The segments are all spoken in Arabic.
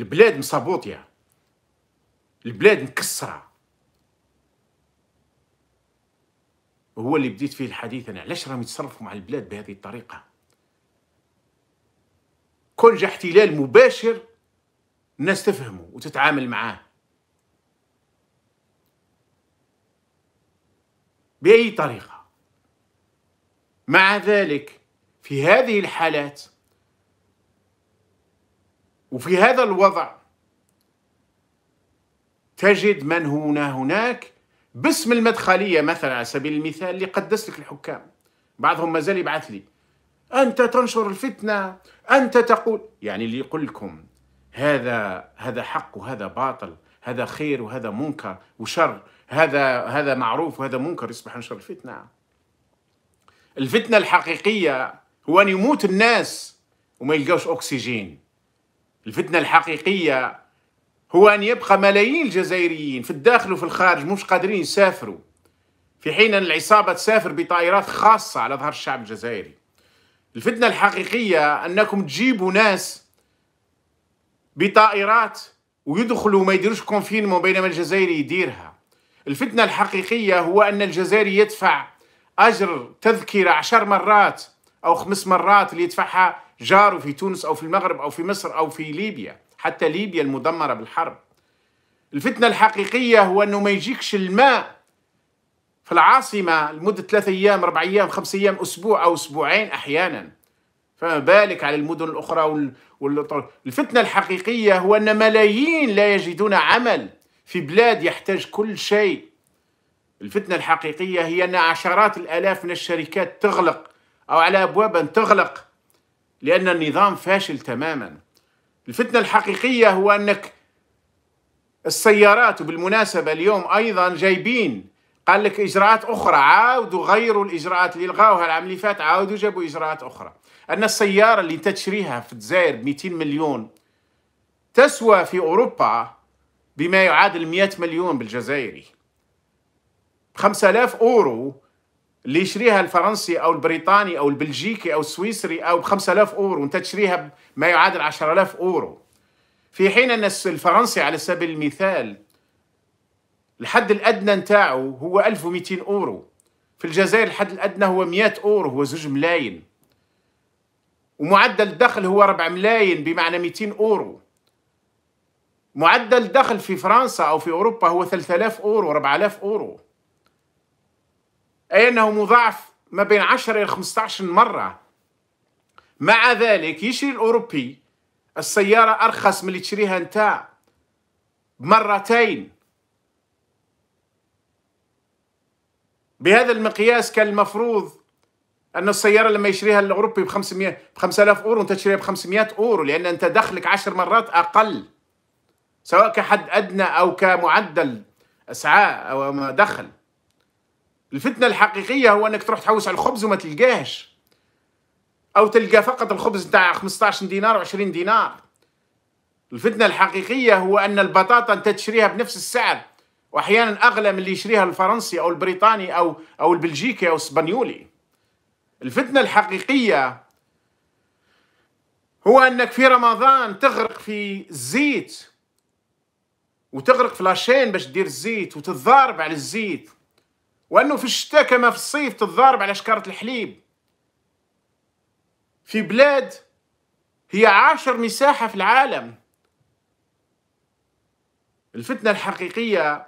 البلاد مصابوطيه البلاد مكسره هو اللي بديت فيه الحديث انا علاش راهم يتصرفوا مع البلاد بهذه الطريقه كون جا احتلال مباشر الناس تفهمه وتتعامل معاه باي طريقه مع ذلك في هذه الحالات وفي هذا الوضع تجد من هنا هناك باسم المدخلية مثلا على سبيل المثال اللي قدس لك الحكام بعضهم ما زال يبعث لي أنت تنشر الفتنة أنت تقول يعني اللي يقول لكم هذا هذا حق وهذا باطل هذا خير وهذا منكر وشر هذا هذا معروف وهذا منكر يصبح نشر الفتنة الفتنة الحقيقية هو أن يموت الناس وما يلقاوش أكسجين الفتنة الحقيقية هو أن يبقى ملايين الجزائريين في الداخل وفي الخارج مش قادرين يسافروا في حين أن العصابة تسافر بطائرات خاصة على ظهر الشعب الجزائري الفتنة الحقيقية أنكم تجيبوا ناس بطائرات ويدخلوا وما يديروش كونفينمون بينما الجزائري يديرها الفتنة الحقيقية هو أن الجزائري يدفع أجر تذكرة عشر مرات أو خمس مرات اللي يدفعها جاره في تونس أو في المغرب أو في مصر أو في ليبيا حتى ليبيا المدمرة بالحرب الفتنة الحقيقية هو أنه ما يجيكش الماء في العاصمة لمدة ثلاثة أيام أربع أيام خمس أيام أسبوع أو أسبوعين أحيانا فما بالك على المدن الأخرى وال... وال... الفتنة الحقيقية هو أن ملايين لا يجدون عمل في بلاد يحتاج كل شيء الفتنة الحقيقية هي أن عشرات الآلاف من الشركات تغلق أو على أبواب تغلق لأن النظام فاشل تماما الفتنة الحقيقية هو أنك السيارات وبالمناسبة اليوم أيضا جايبين قال لك إجراءات أخرى عاودوا غيروا الإجراءات اللي لغاوها العام اللي فات عاودوا جابوا إجراءات أخرى أن السيارة اللي تشريها في الجزائر ب 200 مليون تسوى في أوروبا بما يعادل 100 مليون بالجزائري 5000 أورو اللي يشريها الفرنسي او البريطاني او البلجيكي او السويسري او ب 5000 اورو وانت تشريها بما يعادل 10000 اورو في حين ان الفرنسي على سبيل المثال الحد الادنى نتاعو هو 1200 اورو في الجزائر الحد الادنى هو 100 اورو هو زوج ملايين ومعدل الدخل هو 4 ملايين بمعنى 200 اورو معدل الدخل في فرنسا او في اوروبا هو 3000 اورو 4000 اورو أي أنه مضاعف ما بين 10 إلى 15 مرة مع ذلك يشري الأوروبي السيارة أرخص من اللي تشريها أنت مرتين بهذا المقياس كان المفروض أن السيارة لما يشريها الأوروبي ب 500 ب 5000 أورو أنت تشريها ب 500 أورو لأن أنت دخلك 10 مرات أقل سواء كحد أدنى أو كمعدل أسعار أو دخل الفتنة الحقيقية هو أنك تروح تحوس على الخبز وما تلقاهش أو تلقى فقط الخبز نتاع 15 دينار و20 دينار الفتنة الحقيقية هو أن البطاطا أنت تشريها بنفس السعر وأحيانا أغلى من اللي يشريها الفرنسي أو البريطاني أو أو البلجيكي أو الاسبانيولي الفتنة الحقيقية هو أنك في رمضان تغرق في الزيت وتغرق في لاشين باش تدير الزيت وتتضارب على الزيت وانه في الشتاء كما في الصيف تتضارب على شكاره الحليب في بلاد هي عاشر مساحه في العالم الفتنه الحقيقيه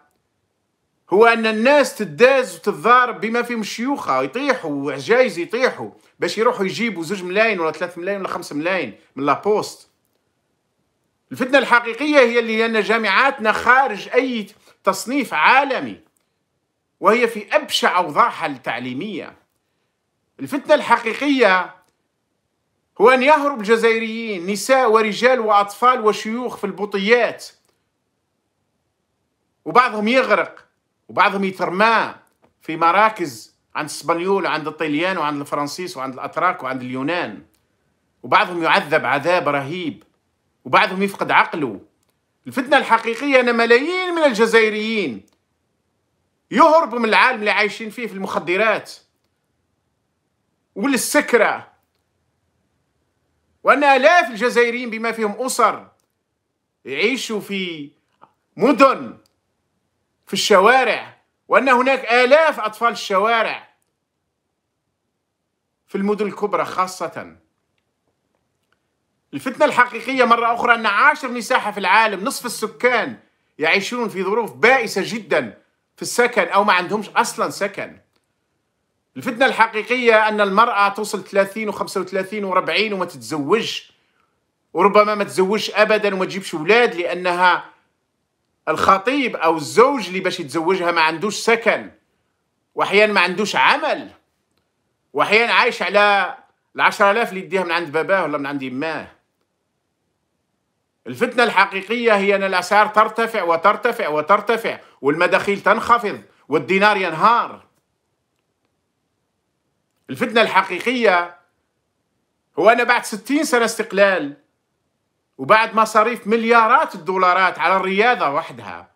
هو ان الناس تداز وتتضارب بما فيهم شيوخها يطيحوا عجايز يطيحوا باش يروحوا يجيبوا زوج ملايين ولا ثلاث ملايين ولا خمس ملايين من لابوست الفتنه الحقيقيه هي اللي ان جامعاتنا خارج اي تصنيف عالمي وهي في أبشع أوضاعها التعليمية الفتنة الحقيقية هو أن يهرب الجزائريين نساء ورجال وأطفال وشيوخ في البطيات وبعضهم يغرق وبعضهم يترمى في مراكز عند السبانيول وعند الطليان وعند الفرنسيس وعند الأتراك وعند اليونان وبعضهم يعذب عذاب رهيب وبعضهم يفقد عقله الفتنة الحقيقية أن ملايين من الجزائريين يهربوا من العالم اللي عايشين فيه في المخدرات والسكرة وأن آلاف الجزائريين بما فيهم أسر يعيشوا في مدن في الشوارع وأن هناك آلاف أطفال الشوارع في المدن الكبرى خاصة الفتنة الحقيقية مرة أخرى أن عاشر مساحة في العالم نصف السكان يعيشون في ظروف بائسة جدا في السكن أو ما عندهمش أصلا سكن الفتنة الحقيقية أن المرأة توصل 30 و35 و40 وما تتزوجش وربما ما تزوجش أبدا وما تجيبش أولاد لأنها الخطيب أو الزوج اللي باش يتزوجها ما عندوش سكن وأحيانا ما عندوش عمل وأحيانا عايش على العشرة آلاف اللي يديها من عند باباه ولا من عند يماه الفتنة الحقيقية هي أن الأسعار ترتفع وترتفع وترتفع والمداخيل تنخفض والدينار ينهار الفتنة الحقيقية هو أن بعد 60 سنة استقلال وبعد مصاريف مليارات الدولارات على الرياضة وحدها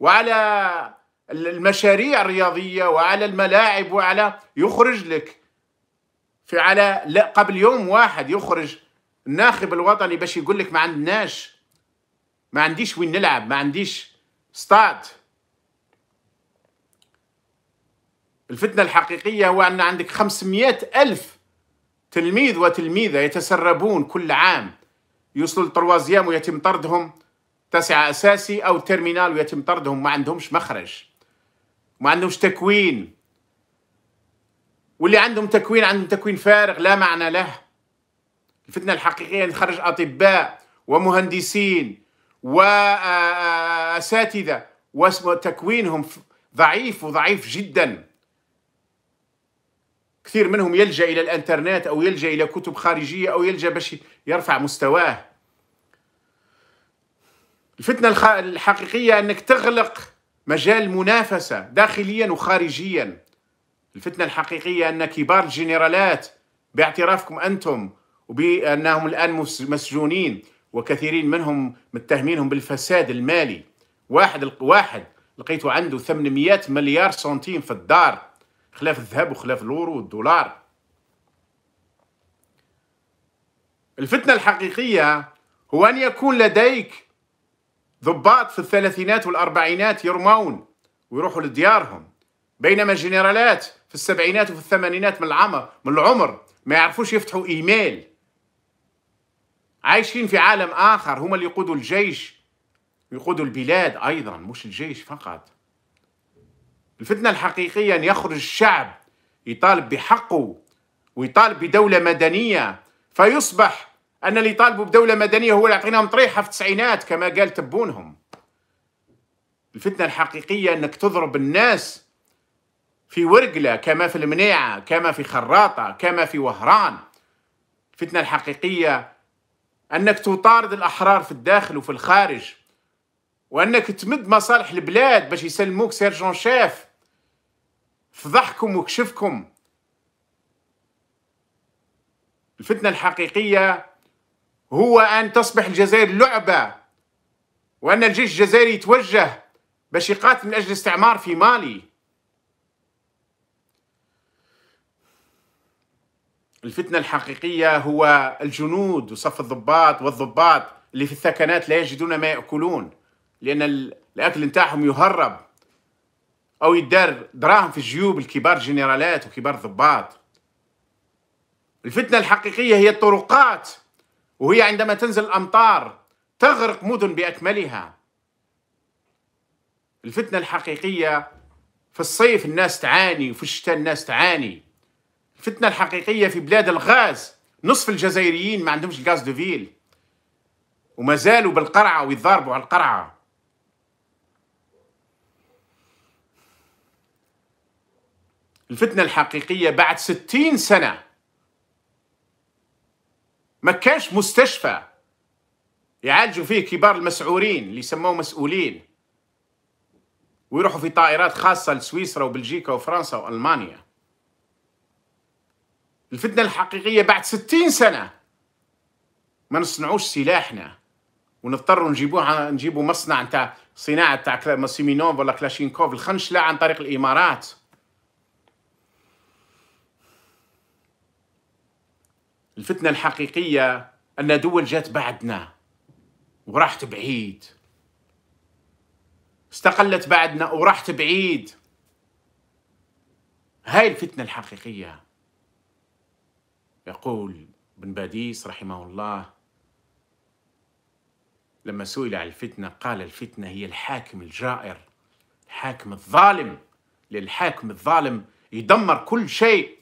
وعلى المشاريع الرياضية وعلى الملاعب وعلى يخرج لك في على قبل يوم واحد يخرج الناخب الوطني باش يقول لك ما عندناش ما عنديش وين نلعب ما عنديش ستاد الفتنة الحقيقية هو أن عندك 500 ألف تلميذ وتلميذة يتسربون كل عام يوصلوا للطروازيام ويتم طردهم تسعة أساسي أو ترمينال ويتم طردهم ما عندهمش مخرج ما عندهمش تكوين واللي عندهم تكوين عندهم تكوين فارغ لا معنى له الفتنه الحقيقيه نخرج اطباء ومهندسين واساتذه آه، آه، وتكوينهم ضعيف وضعيف جدا كثير منهم يلجا الى الانترنت او يلجا الى كتب خارجيه او يلجا باش يرفع مستواه الفتنه الحقيقيه انك تغلق مجال منافسه داخليا وخارجيا الفتنه الحقيقيه ان كبار الجنرالات باعترافكم انتم وبأنهم الآن مسجونين وكثيرين منهم متهمينهم بالفساد المالي واحد واحد لقيته عنده 800 مليار سنتيم في الدار خلاف الذهب وخلاف الأورو والدولار الفتنة الحقيقية هو أن يكون لديك ضباط في الثلاثينات والأربعينات يرمون ويروحوا لديارهم بينما جنرالات في السبعينات وفي الثمانينات من العمر من العمر ما يعرفوش يفتحوا إيميل عايشين في عالم آخر هم اللي يقودوا الجيش ويقودوا البلاد أيضا مش الجيش فقط الفتنة الحقيقية أن يخرج الشعب يطالب بحقه ويطالب بدولة مدنية فيصبح أن اللي يطالبوا بدولة مدنية هو اللي يعطيناهم طريحة في التسعينات كما قال تبونهم الفتنة الحقيقية أنك تضرب الناس في ورقلة كما في المنيعة كما في خراطة كما في وهران الفتنة الحقيقية أنك تطارد الأحرار في الداخل وفي الخارج وأنك تمد مصالح البلاد باش يسلموك سيرجون شاف فضحكم وكشفكم الفتنة الحقيقية هو أن تصبح الجزائر لعبة وأن الجيش الجزائري يتوجه باش يقاتل من أجل الاستعمار في مالي الفتنة الحقيقية هو الجنود وصف الضباط والضباط اللي في الثكنات لا يجدون ما يأكلون لأن الأكل نتاعهم يهرب أو يدار دراهم في جيوب الكبار جنرالات وكبار الضباط الفتنة الحقيقية هي الطرقات وهي عندما تنزل الأمطار تغرق مدن بأكملها الفتنة الحقيقية في الصيف الناس تعاني وفي الشتاء الناس تعاني الفتنه الحقيقيه في بلاد الغاز نصف الجزائريين ما عندهمش الغاز دو فيل وما زالوا بالقرعه ويتضاربوا على القرعه الفتنة الحقيقية بعد ستين سنة ما كانش مستشفى يعالجوا فيه كبار المسعورين اللي يسموه مسؤولين ويروحوا في طائرات خاصة لسويسرا وبلجيكا وفرنسا وألمانيا الفتنة الحقيقية بعد ستين سنة ما نصنعوش سلاحنا ونضطر نجيبوها نجيبوا مصنع نتاع صناعة تاع ماسيمينوف ولا كلاشينكوف الخنشلة عن طريق الإمارات الفتنة الحقيقية أن دول جات بعدنا وراحت بعيد استقلت بعدنا وراحت بعيد هاي الفتنة الحقيقية يقول بن باديس رحمه الله لما سئل عن الفتنة قال الفتنة هي الحاكم الجائر الحاكم الظالم للحاكم الظالم يدمر كل شيء